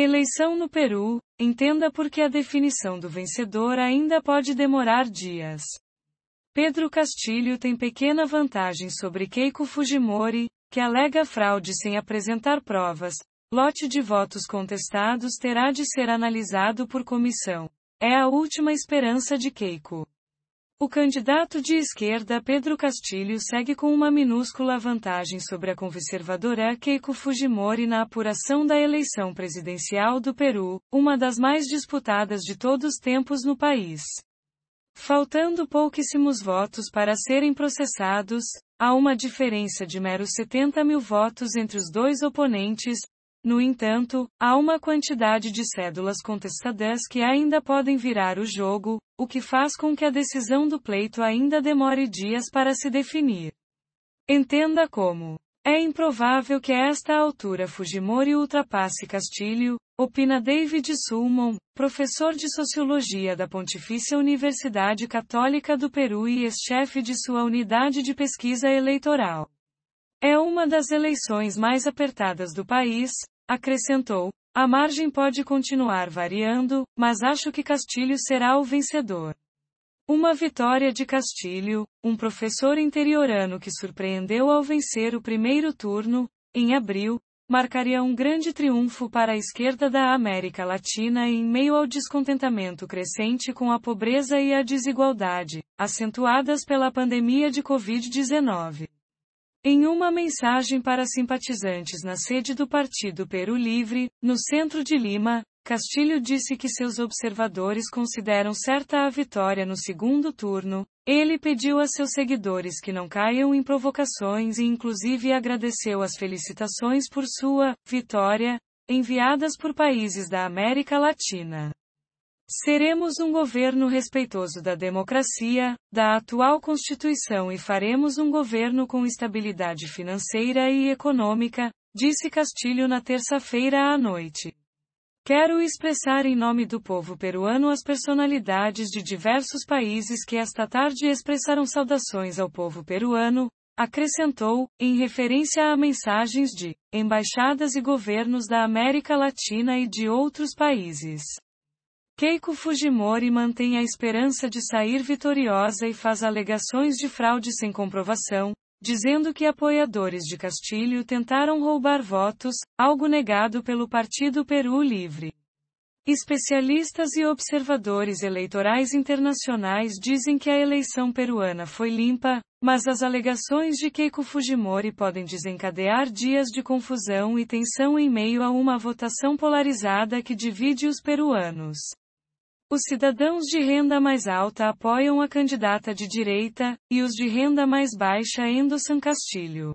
Eleição no Peru, entenda porque a definição do vencedor ainda pode demorar dias. Pedro Castilho tem pequena vantagem sobre Keiko Fujimori, que alega fraude sem apresentar provas. Lote de votos contestados terá de ser analisado por comissão. É a última esperança de Keiko. O candidato de esquerda Pedro Castilho segue com uma minúscula vantagem sobre a conservadora Keiko Fujimori na apuração da eleição presidencial do Peru, uma das mais disputadas de todos os tempos no país. Faltando pouquíssimos votos para serem processados, há uma diferença de meros 70 mil votos entre os dois oponentes, no entanto, há uma quantidade de cédulas contestadas que ainda podem virar o jogo, o que faz com que a decisão do pleito ainda demore dias para se definir. Entenda como. É improvável que a esta altura Fujimori ultrapasse Castilho, opina David Sulmon, professor de Sociologia da Pontifícia Universidade Católica do Peru e ex-chefe de sua unidade de pesquisa eleitoral. É uma das eleições mais apertadas do país, Acrescentou: A margem pode continuar variando, mas acho que Castilho será o vencedor. Uma vitória de Castilho, um professor interiorano que surpreendeu ao vencer o primeiro turno, em abril, marcaria um grande triunfo para a esquerda da América Latina em meio ao descontentamento crescente com a pobreza e a desigualdade, acentuadas pela pandemia de Covid-19. Em uma mensagem para simpatizantes na sede do Partido Peru Livre, no centro de Lima, Castilho disse que seus observadores consideram certa a vitória no segundo turno. Ele pediu a seus seguidores que não caiam em provocações e, inclusive, agradeceu as felicitações por sua vitória, enviadas por países da América Latina. Seremos um governo respeitoso da democracia, da atual Constituição e faremos um governo com estabilidade financeira e econômica, disse Castilho na terça-feira à noite. Quero expressar em nome do povo peruano as personalidades de diversos países que esta tarde expressaram saudações ao povo peruano, acrescentou, em referência a mensagens de embaixadas e governos da América Latina e de outros países. Keiko Fujimori mantém a esperança de sair vitoriosa e faz alegações de fraude sem comprovação, dizendo que apoiadores de Castilho tentaram roubar votos, algo negado pelo Partido Peru Livre. Especialistas e observadores eleitorais internacionais dizem que a eleição peruana foi limpa, mas as alegações de Keiko Fujimori podem desencadear dias de confusão e tensão em meio a uma votação polarizada que divide os peruanos. Os cidadãos de renda mais alta apoiam a candidata de direita, e os de renda mais baixa endossam Castilho.